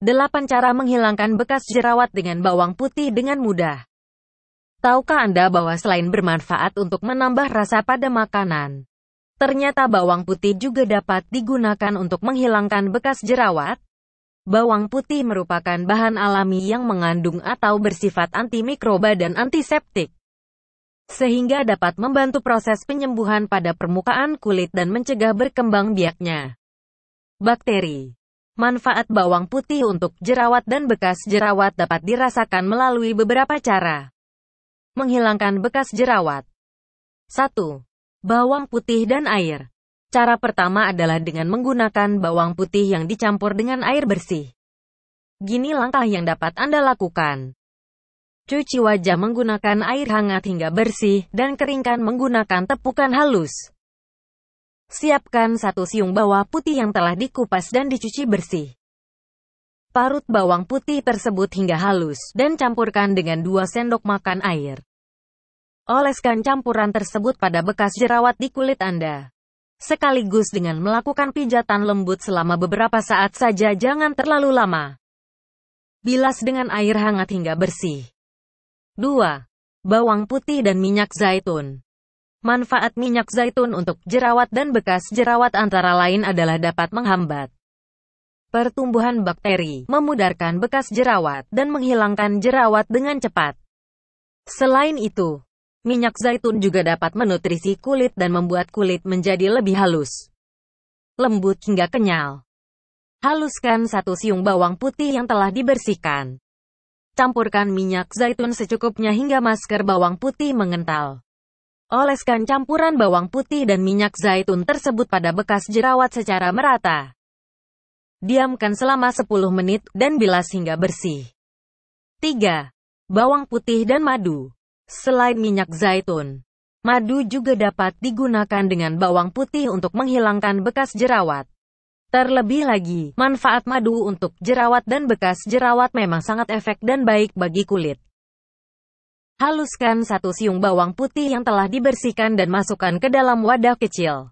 8 cara menghilangkan bekas jerawat dengan bawang putih dengan mudah. Tahukah Anda bahwa selain bermanfaat untuk menambah rasa pada makanan, ternyata bawang putih juga dapat digunakan untuk menghilangkan bekas jerawat? Bawang putih merupakan bahan alami yang mengandung atau bersifat antimikroba dan antiseptik, sehingga dapat membantu proses penyembuhan pada permukaan kulit dan mencegah berkembang biaknya bakteri. Manfaat bawang putih untuk jerawat dan bekas jerawat dapat dirasakan melalui beberapa cara. Menghilangkan bekas jerawat. 1. Bawang putih dan air. Cara pertama adalah dengan menggunakan bawang putih yang dicampur dengan air bersih. Gini langkah yang dapat Anda lakukan. Cuci wajah menggunakan air hangat hingga bersih dan keringkan menggunakan tepukan halus. Siapkan satu siung bawang putih yang telah dikupas dan dicuci bersih. Parut bawang putih tersebut hingga halus, dan campurkan dengan 2 sendok makan air. Oleskan campuran tersebut pada bekas jerawat di kulit Anda. Sekaligus dengan melakukan pijatan lembut selama beberapa saat saja jangan terlalu lama. Bilas dengan air hangat hingga bersih. 2. Bawang putih dan minyak zaitun. Manfaat minyak zaitun untuk jerawat dan bekas jerawat antara lain adalah dapat menghambat pertumbuhan bakteri, memudarkan bekas jerawat, dan menghilangkan jerawat dengan cepat. Selain itu, minyak zaitun juga dapat menutrisi kulit dan membuat kulit menjadi lebih halus, lembut hingga kenyal. Haluskan satu siung bawang putih yang telah dibersihkan. Campurkan minyak zaitun secukupnya hingga masker bawang putih mengental. Oleskan campuran bawang putih dan minyak zaitun tersebut pada bekas jerawat secara merata. Diamkan selama 10 menit dan bilas hingga bersih. 3. Bawang putih dan madu. Selain minyak zaitun, madu juga dapat digunakan dengan bawang putih untuk menghilangkan bekas jerawat. Terlebih lagi, manfaat madu untuk jerawat dan bekas jerawat memang sangat efek dan baik bagi kulit. Haluskan satu siung bawang putih yang telah dibersihkan dan masukkan ke dalam wadah kecil.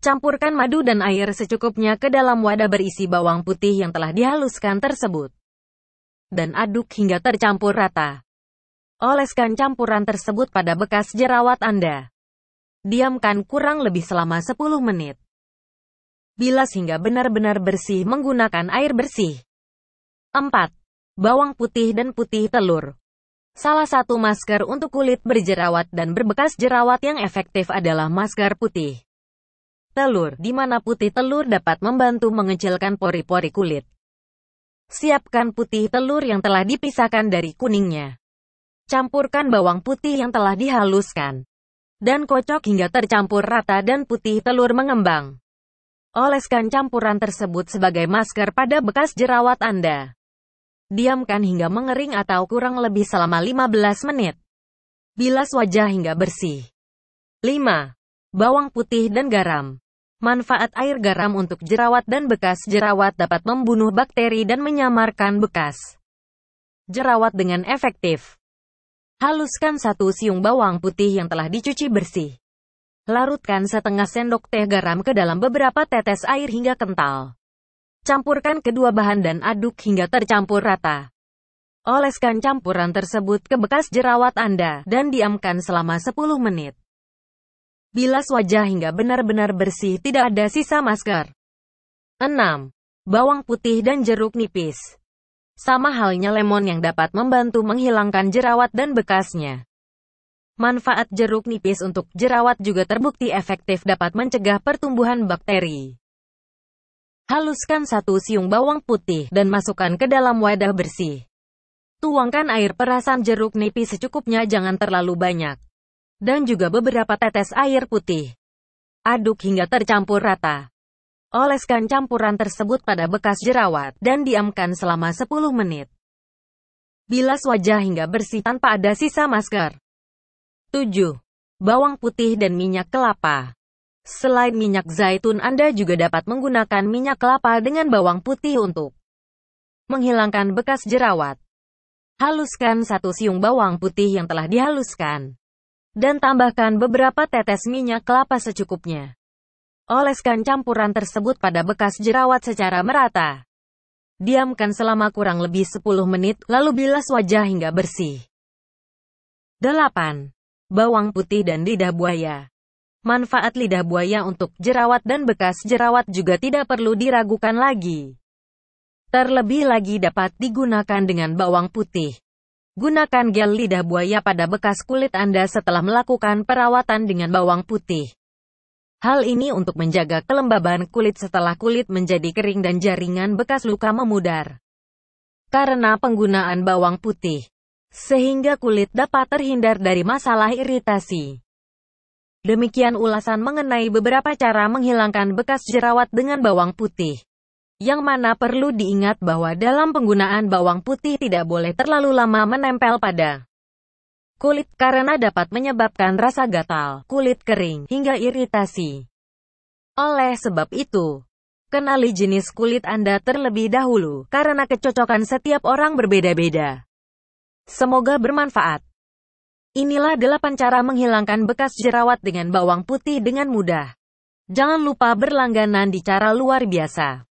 Campurkan madu dan air secukupnya ke dalam wadah berisi bawang putih yang telah dihaluskan tersebut. Dan aduk hingga tercampur rata. Oleskan campuran tersebut pada bekas jerawat Anda. Diamkan kurang lebih selama 10 menit. Bilas hingga benar-benar bersih menggunakan air bersih. 4. Bawang putih dan putih telur Salah satu masker untuk kulit berjerawat dan berbekas jerawat yang efektif adalah masker putih. Telur, di mana putih telur dapat membantu mengecilkan pori-pori kulit. Siapkan putih telur yang telah dipisahkan dari kuningnya. Campurkan bawang putih yang telah dihaluskan. Dan kocok hingga tercampur rata dan putih telur mengembang. Oleskan campuran tersebut sebagai masker pada bekas jerawat Anda. Diamkan hingga mengering atau kurang lebih selama 15 menit. Bilas wajah hingga bersih. 5. Bawang putih dan garam. Manfaat air garam untuk jerawat dan bekas jerawat dapat membunuh bakteri dan menyamarkan bekas jerawat dengan efektif. Haluskan satu siung bawang putih yang telah dicuci bersih. Larutkan setengah sendok teh garam ke dalam beberapa tetes air hingga kental. Campurkan kedua bahan dan aduk hingga tercampur rata. Oleskan campuran tersebut ke bekas jerawat Anda, dan diamkan selama 10 menit. Bilas wajah hingga benar-benar bersih tidak ada sisa masker. 6. Bawang putih dan jeruk nipis. Sama halnya lemon yang dapat membantu menghilangkan jerawat dan bekasnya. Manfaat jeruk nipis untuk jerawat juga terbukti efektif dapat mencegah pertumbuhan bakteri. Haluskan satu siung bawang putih, dan masukkan ke dalam wadah bersih. Tuangkan air perasan jeruk nipis secukupnya jangan terlalu banyak. Dan juga beberapa tetes air putih. Aduk hingga tercampur rata. Oleskan campuran tersebut pada bekas jerawat, dan diamkan selama 10 menit. Bilas wajah hingga bersih tanpa ada sisa masker. 7. Bawang putih dan minyak kelapa. Selain minyak zaitun Anda juga dapat menggunakan minyak kelapa dengan bawang putih untuk menghilangkan bekas jerawat. Haluskan satu siung bawang putih yang telah dihaluskan. Dan tambahkan beberapa tetes minyak kelapa secukupnya. Oleskan campuran tersebut pada bekas jerawat secara merata. Diamkan selama kurang lebih 10 menit, lalu bilas wajah hingga bersih. 8. Bawang putih dan lidah buaya Manfaat lidah buaya untuk jerawat dan bekas jerawat juga tidak perlu diragukan lagi. Terlebih lagi dapat digunakan dengan bawang putih. Gunakan gel lidah buaya pada bekas kulit Anda setelah melakukan perawatan dengan bawang putih. Hal ini untuk menjaga kelembaban kulit setelah kulit menjadi kering dan jaringan bekas luka memudar. Karena penggunaan bawang putih, sehingga kulit dapat terhindar dari masalah iritasi. Demikian ulasan mengenai beberapa cara menghilangkan bekas jerawat dengan bawang putih. Yang mana perlu diingat bahwa dalam penggunaan bawang putih tidak boleh terlalu lama menempel pada kulit karena dapat menyebabkan rasa gatal, kulit kering, hingga iritasi. Oleh sebab itu, kenali jenis kulit Anda terlebih dahulu, karena kecocokan setiap orang berbeda-beda. Semoga bermanfaat. Inilah delapan cara menghilangkan bekas jerawat dengan bawang putih dengan mudah. Jangan lupa berlangganan di cara luar biasa.